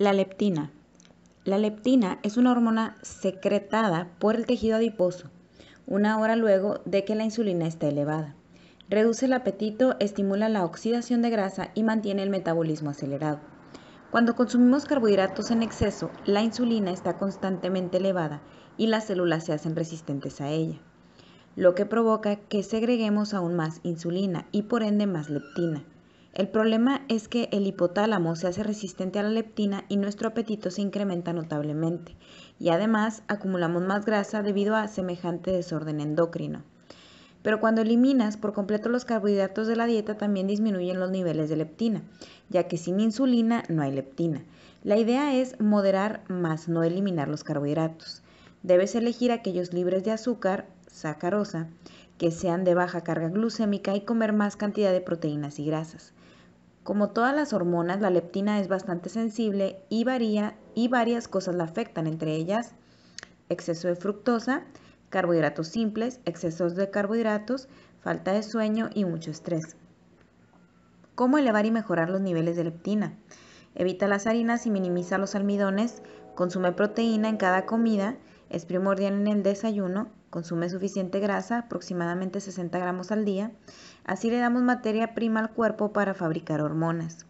La leptina. La leptina es una hormona secretada por el tejido adiposo una hora luego de que la insulina esté elevada. Reduce el apetito, estimula la oxidación de grasa y mantiene el metabolismo acelerado. Cuando consumimos carbohidratos en exceso, la insulina está constantemente elevada y las células se hacen resistentes a ella, lo que provoca que segreguemos aún más insulina y por ende más leptina. El problema es que el hipotálamo se hace resistente a la leptina y nuestro apetito se incrementa notablemente, y además acumulamos más grasa debido a semejante desorden endocrino. Pero cuando eliminas por completo los carbohidratos de la dieta también disminuyen los niveles de leptina, ya que sin insulina no hay leptina. La idea es moderar más no eliminar los carbohidratos. Debes elegir aquellos libres de azúcar, sacarosa, que sean de baja carga glucémica y comer más cantidad de proteínas y grasas. Como todas las hormonas, la leptina es bastante sensible y varía y varias cosas la afectan, entre ellas exceso de fructosa, carbohidratos simples, excesos de carbohidratos, falta de sueño y mucho estrés. ¿Cómo elevar y mejorar los niveles de leptina? Evita las harinas y minimiza los almidones, consume proteína en cada comida, es primordial en el desayuno, consume suficiente grasa, aproximadamente 60 gramos al día, Así le damos materia prima al cuerpo para fabricar hormonas.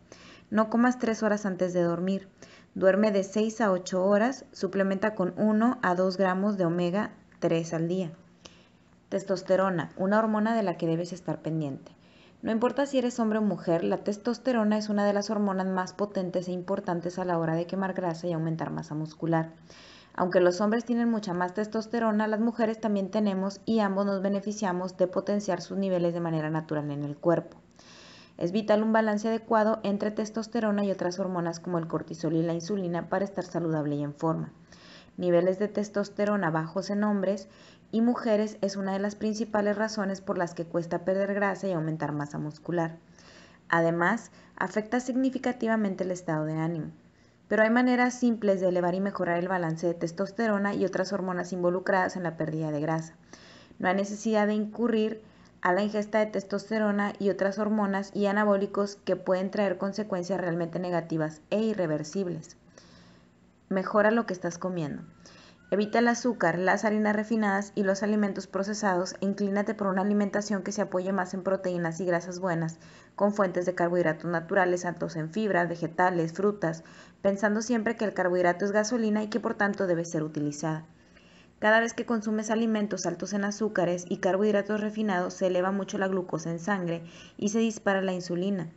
No comas 3 horas antes de dormir. Duerme de 6 a 8 horas, suplementa con 1 a 2 gramos de omega 3 al día. Testosterona, una hormona de la que debes estar pendiente. No importa si eres hombre o mujer, la testosterona es una de las hormonas más potentes e importantes a la hora de quemar grasa y aumentar masa muscular. Aunque los hombres tienen mucha más testosterona, las mujeres también tenemos y ambos nos beneficiamos de potenciar sus niveles de manera natural en el cuerpo. Es vital un balance adecuado entre testosterona y otras hormonas como el cortisol y la insulina para estar saludable y en forma. Niveles de testosterona bajos en hombres y mujeres es una de las principales razones por las que cuesta perder grasa y aumentar masa muscular. Además, afecta significativamente el estado de ánimo pero hay maneras simples de elevar y mejorar el balance de testosterona y otras hormonas involucradas en la pérdida de grasa. No hay necesidad de incurrir a la ingesta de testosterona y otras hormonas y anabólicos que pueden traer consecuencias realmente negativas e irreversibles. Mejora lo que estás comiendo. Evita el azúcar, las harinas refinadas y los alimentos procesados e inclínate por una alimentación que se apoye más en proteínas y grasas buenas, con fuentes de carbohidratos naturales, altos en fibras, vegetales, frutas, pensando siempre que el carbohidrato es gasolina y que por tanto debe ser utilizada. Cada vez que consumes alimentos altos en azúcares y carbohidratos refinados se eleva mucho la glucosa en sangre y se dispara la insulina,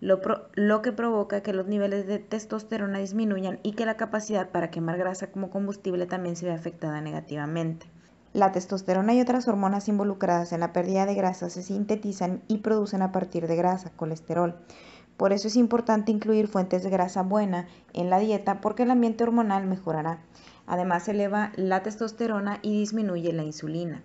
lo, que provoca que los niveles de testosterona disminuyan y que la capacidad para quemar grasa como combustible también se ve afectada negativamente. La testosterona y otras hormonas involucradas en la pérdida de grasa se sintetizan y producen a partir de grasa, colesterol. Por eso es importante incluir fuentes de grasa buena en la dieta porque el ambiente hormonal mejorará. Además eleva la testosterona y disminuye la insulina.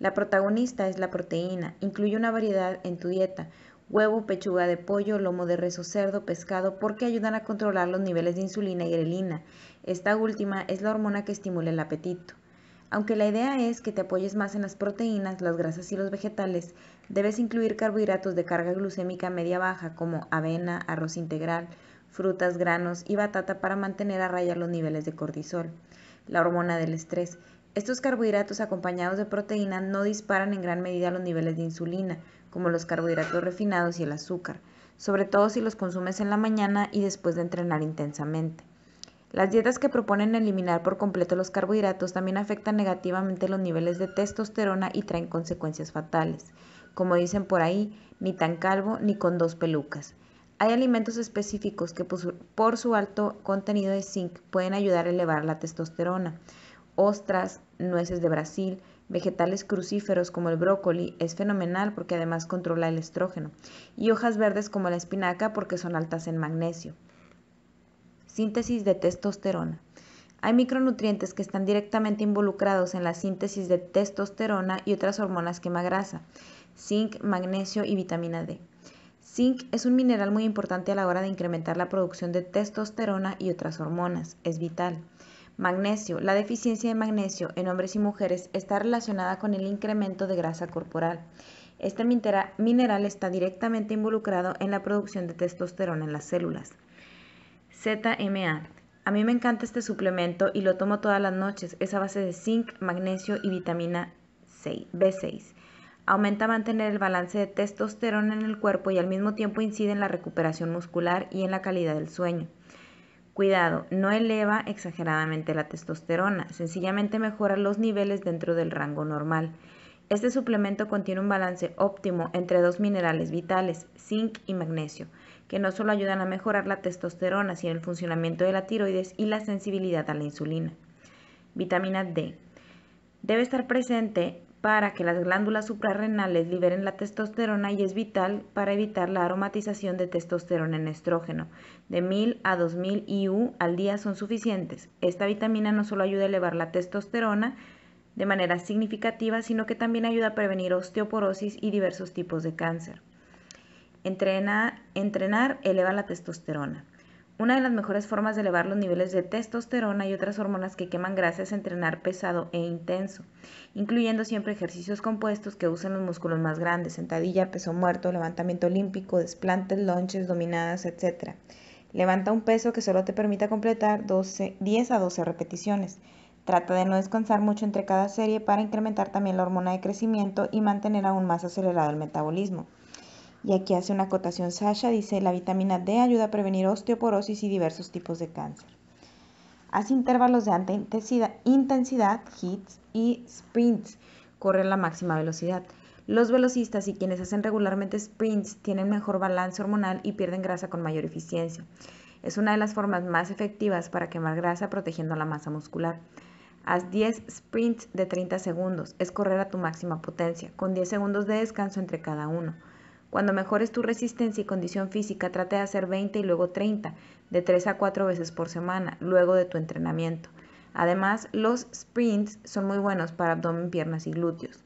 La protagonista es la proteína. Incluye una variedad en tu dieta huevo, pechuga de pollo, lomo de res cerdo, pescado, porque ayudan a controlar los niveles de insulina y grelina. Esta última es la hormona que estimula el apetito. Aunque la idea es que te apoyes más en las proteínas, las grasas y los vegetales, debes incluir carbohidratos de carga glucémica media-baja como avena, arroz integral, frutas, granos y batata para mantener a raya los niveles de cortisol, la hormona del estrés. Estos carbohidratos acompañados de proteína no disparan en gran medida los niveles de insulina, como los carbohidratos refinados y el azúcar, sobre todo si los consumes en la mañana y después de entrenar intensamente. Las dietas que proponen eliminar por completo los carbohidratos también afectan negativamente los niveles de testosterona y traen consecuencias fatales. Como dicen por ahí, ni tan calvo ni con dos pelucas. Hay alimentos específicos que pues, por su alto contenido de zinc pueden ayudar a elevar la testosterona. Ostras, nueces de Brasil, vegetales crucíferos como el brócoli es fenomenal porque además controla el estrógeno, y hojas verdes como la espinaca porque son altas en magnesio. Síntesis de testosterona. Hay micronutrientes que están directamente involucrados en la síntesis de testosterona y otras hormonas grasa: zinc, magnesio y vitamina D. Zinc es un mineral muy importante a la hora de incrementar la producción de testosterona y otras hormonas, es vital. Magnesio. La deficiencia de magnesio en hombres y mujeres está relacionada con el incremento de grasa corporal. Este mineral está directamente involucrado en la producción de testosterona en las células. ZMA. A mí me encanta este suplemento y lo tomo todas las noches. Es a base de zinc, magnesio y vitamina B6. Aumenta mantener el balance de testosterona en el cuerpo y al mismo tiempo incide en la recuperación muscular y en la calidad del sueño. Cuidado, no eleva exageradamente la testosterona, sencillamente mejora los niveles dentro del rango normal. Este suplemento contiene un balance óptimo entre dos minerales vitales, zinc y magnesio, que no solo ayudan a mejorar la testosterona, sino el funcionamiento de la tiroides y la sensibilidad a la insulina. Vitamina D. Debe estar presente para que las glándulas suprarrenales liberen la testosterona y es vital para evitar la aromatización de testosterona en estrógeno. De 1000 a 2000 IU al día son suficientes. Esta vitamina no solo ayuda a elevar la testosterona de manera significativa, sino que también ayuda a prevenir osteoporosis y diversos tipos de cáncer. entrenar eleva la testosterona. Una de las mejores formas de elevar los niveles de testosterona y otras hormonas que queman gracias es entrenar pesado e intenso, incluyendo siempre ejercicios compuestos que usen los músculos más grandes, sentadilla, peso muerto, levantamiento olímpico, desplantes, lonches, dominadas, etc. Levanta un peso que solo te permita completar 10 a 12 repeticiones. Trata de no descansar mucho entre cada serie para incrementar también la hormona de crecimiento y mantener aún más acelerado el metabolismo. Y aquí hace una acotación Sasha, dice, la vitamina D ayuda a prevenir osteoporosis y diversos tipos de cáncer. Haz intervalos de alta intensidad, intensidad hits y sprints. correr a la máxima velocidad. Los velocistas y quienes hacen regularmente sprints tienen mejor balance hormonal y pierden grasa con mayor eficiencia. Es una de las formas más efectivas para quemar grasa protegiendo la masa muscular. Haz 10 sprints de 30 segundos, es correr a tu máxima potencia, con 10 segundos de descanso entre cada uno. Cuando mejores tu resistencia y condición física, trate de hacer 20 y luego 30, de 3 a 4 veces por semana, luego de tu entrenamiento. Además, los sprints son muy buenos para abdomen, piernas y glúteos.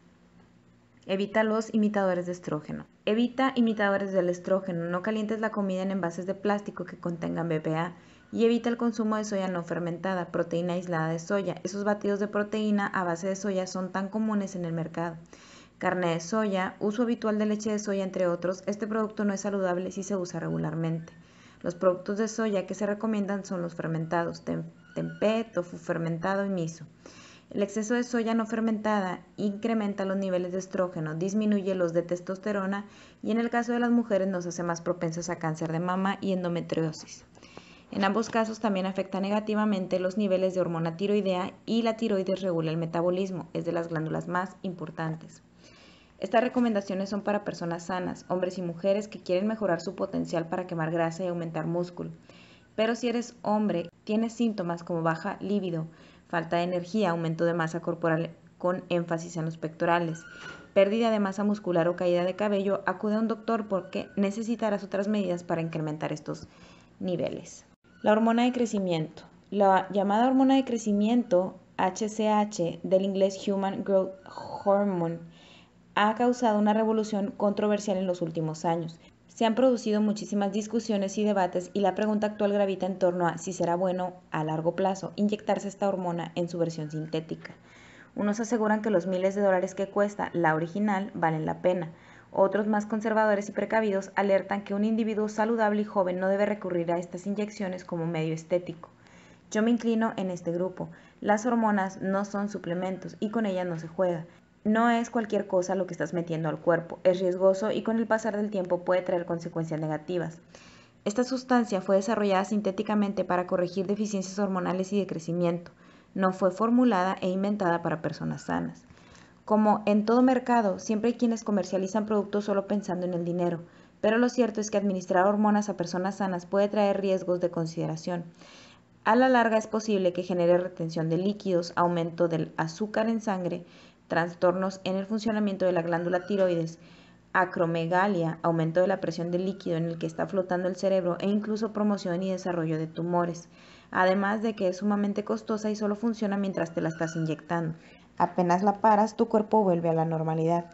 Evita los imitadores de estrógeno. Evita imitadores del estrógeno. No calientes la comida en envases de plástico que contengan BPA. Y evita el consumo de soya no fermentada, proteína aislada de soya. Esos batidos de proteína a base de soya son tan comunes en el mercado carne de soya, uso habitual de leche de soya, entre otros, este producto no es saludable si se usa regularmente. Los productos de soya que se recomiendan son los fermentados, tempeh, tofu fermentado y miso. El exceso de soya no fermentada incrementa los niveles de estrógeno, disminuye los de testosterona y en el caso de las mujeres nos hace más propensas a cáncer de mama y endometriosis. En ambos casos también afecta negativamente los niveles de hormona tiroidea y la tiroides regula el metabolismo, es de las glándulas más importantes. Estas recomendaciones son para personas sanas, hombres y mujeres que quieren mejorar su potencial para quemar grasa y aumentar músculo. Pero si eres hombre, tienes síntomas como baja lívido, falta de energía, aumento de masa corporal con énfasis en los pectorales, pérdida de masa muscular o caída de cabello, acude a un doctor porque necesitarás otras medidas para incrementar estos niveles. La hormona de crecimiento. La llamada hormona de crecimiento, HCH, del inglés Human Growth Hormone, ha causado una revolución controversial en los últimos años. Se han producido muchísimas discusiones y debates y la pregunta actual gravita en torno a si será bueno a largo plazo inyectarse esta hormona en su versión sintética. Unos aseguran que los miles de dólares que cuesta la original valen la pena. Otros más conservadores y precavidos alertan que un individuo saludable y joven no debe recurrir a estas inyecciones como medio estético. Yo me inclino en este grupo. Las hormonas no son suplementos y con ellas no se juega. No es cualquier cosa lo que estás metiendo al cuerpo, es riesgoso y con el pasar del tiempo puede traer consecuencias negativas. Esta sustancia fue desarrollada sintéticamente para corregir deficiencias hormonales y de crecimiento. No fue formulada e inventada para personas sanas. Como en todo mercado, siempre hay quienes comercializan productos solo pensando en el dinero, pero lo cierto es que administrar hormonas a personas sanas puede traer riesgos de consideración. A la larga es posible que genere retención de líquidos, aumento del azúcar en sangre trastornos en el funcionamiento de la glándula tiroides, acromegalia, aumento de la presión del líquido en el que está flotando el cerebro e incluso promoción y desarrollo de tumores, además de que es sumamente costosa y solo funciona mientras te la estás inyectando. Apenas la paras, tu cuerpo vuelve a la normalidad.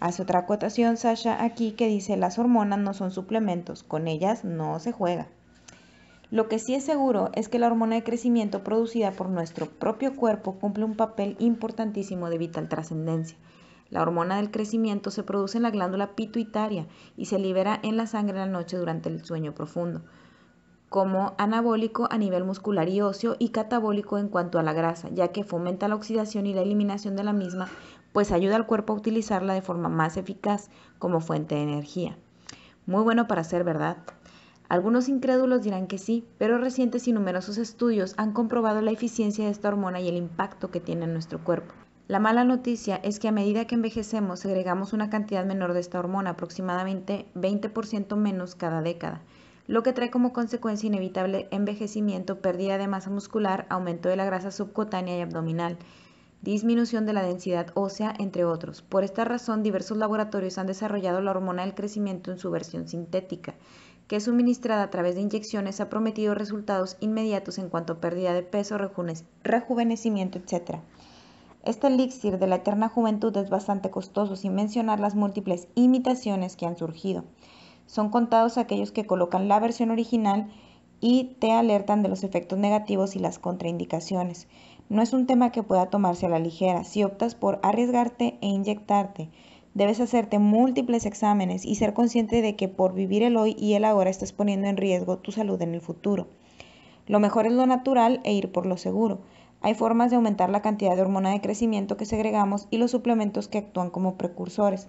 Hace otra acotación Sasha aquí que dice las hormonas no son suplementos, con ellas no se juega. Lo que sí es seguro es que la hormona de crecimiento producida por nuestro propio cuerpo cumple un papel importantísimo de vital trascendencia. La hormona del crecimiento se produce en la glándula pituitaria y se libera en la sangre en la noche durante el sueño profundo, como anabólico a nivel muscular y óseo y catabólico en cuanto a la grasa, ya que fomenta la oxidación y la eliminación de la misma, pues ayuda al cuerpo a utilizarla de forma más eficaz como fuente de energía. Muy bueno para ser verdad. Algunos incrédulos dirán que sí, pero recientes y numerosos estudios han comprobado la eficiencia de esta hormona y el impacto que tiene en nuestro cuerpo. La mala noticia es que a medida que envejecemos segregamos una cantidad menor de esta hormona, aproximadamente 20% menos cada década, lo que trae como consecuencia inevitable envejecimiento, pérdida de masa muscular, aumento de la grasa subcutánea y abdominal, disminución de la densidad ósea, entre otros. Por esta razón, diversos laboratorios han desarrollado la hormona del crecimiento en su versión sintética, que es suministrada a través de inyecciones, ha prometido resultados inmediatos en cuanto a pérdida de peso, rejuvenecimiento, etc. Este elixir de la eterna juventud es bastante costoso, sin mencionar las múltiples imitaciones que han surgido. Son contados aquellos que colocan la versión original y te alertan de los efectos negativos y las contraindicaciones. No es un tema que pueda tomarse a la ligera si optas por arriesgarte e inyectarte. Debes hacerte múltiples exámenes y ser consciente de que por vivir el hoy y el ahora estás poniendo en riesgo tu salud en el futuro. Lo mejor es lo natural e ir por lo seguro. Hay formas de aumentar la cantidad de hormona de crecimiento que segregamos y los suplementos que actúan como precursores.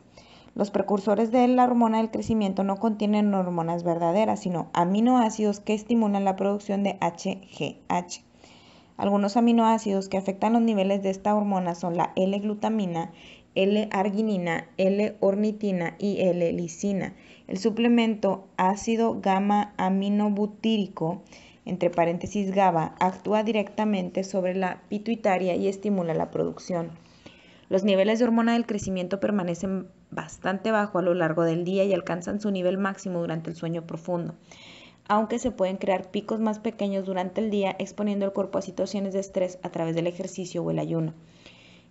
Los precursores de la hormona del crecimiento no contienen hormonas verdaderas, sino aminoácidos que estimulan la producción de HGH. Algunos aminoácidos que afectan los niveles de esta hormona son la L-glutamina L-arginina, L-ornitina y l lisina. El suplemento ácido gamma aminobutírico, entre paréntesis GABA, actúa directamente sobre la pituitaria y estimula la producción. Los niveles de hormona del crecimiento permanecen bastante bajo a lo largo del día y alcanzan su nivel máximo durante el sueño profundo aunque se pueden crear picos más pequeños durante el día exponiendo el cuerpo a situaciones de estrés a través del ejercicio o el ayuno.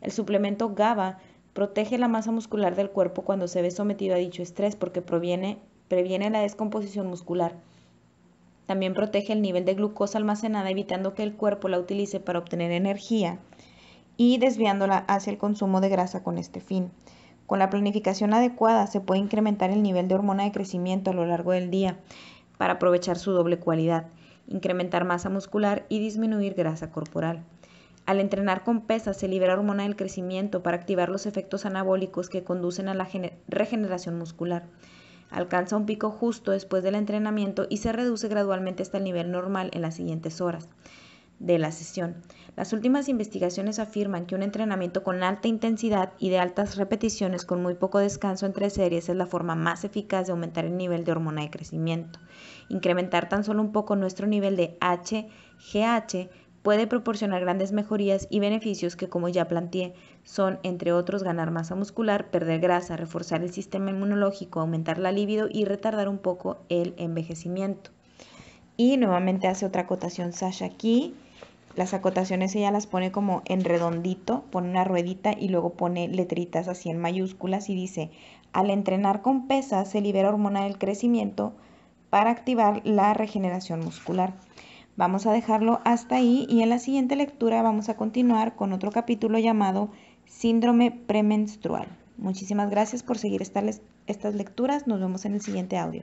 El suplemento GABA Protege la masa muscular del cuerpo cuando se ve sometido a dicho estrés porque previene la descomposición muscular. También protege el nivel de glucosa almacenada evitando que el cuerpo la utilice para obtener energía y desviándola hacia el consumo de grasa con este fin. Con la planificación adecuada se puede incrementar el nivel de hormona de crecimiento a lo largo del día para aprovechar su doble cualidad, incrementar masa muscular y disminuir grasa corporal. Al entrenar con pesas se libera hormona del crecimiento para activar los efectos anabólicos que conducen a la regeneración muscular. Alcanza un pico justo después del entrenamiento y se reduce gradualmente hasta el nivel normal en las siguientes horas de la sesión. Las últimas investigaciones afirman que un entrenamiento con alta intensidad y de altas repeticiones con muy poco descanso entre series es la forma más eficaz de aumentar el nivel de hormona de crecimiento. Incrementar tan solo un poco nuestro nivel de HGH puede proporcionar grandes mejorías y beneficios que, como ya planteé, son, entre otros, ganar masa muscular, perder grasa, reforzar el sistema inmunológico, aumentar la libido y retardar un poco el envejecimiento. Y nuevamente hace otra acotación Sasha aquí. Las acotaciones ella las pone como en redondito, pone una ruedita y luego pone letritas así en mayúsculas y dice, al entrenar con pesas se libera hormona del crecimiento para activar la regeneración muscular. Vamos a dejarlo hasta ahí y en la siguiente lectura vamos a continuar con otro capítulo llamado Síndrome premenstrual. Muchísimas gracias por seguir estas, lecturas. Nos vemos en el siguiente audio.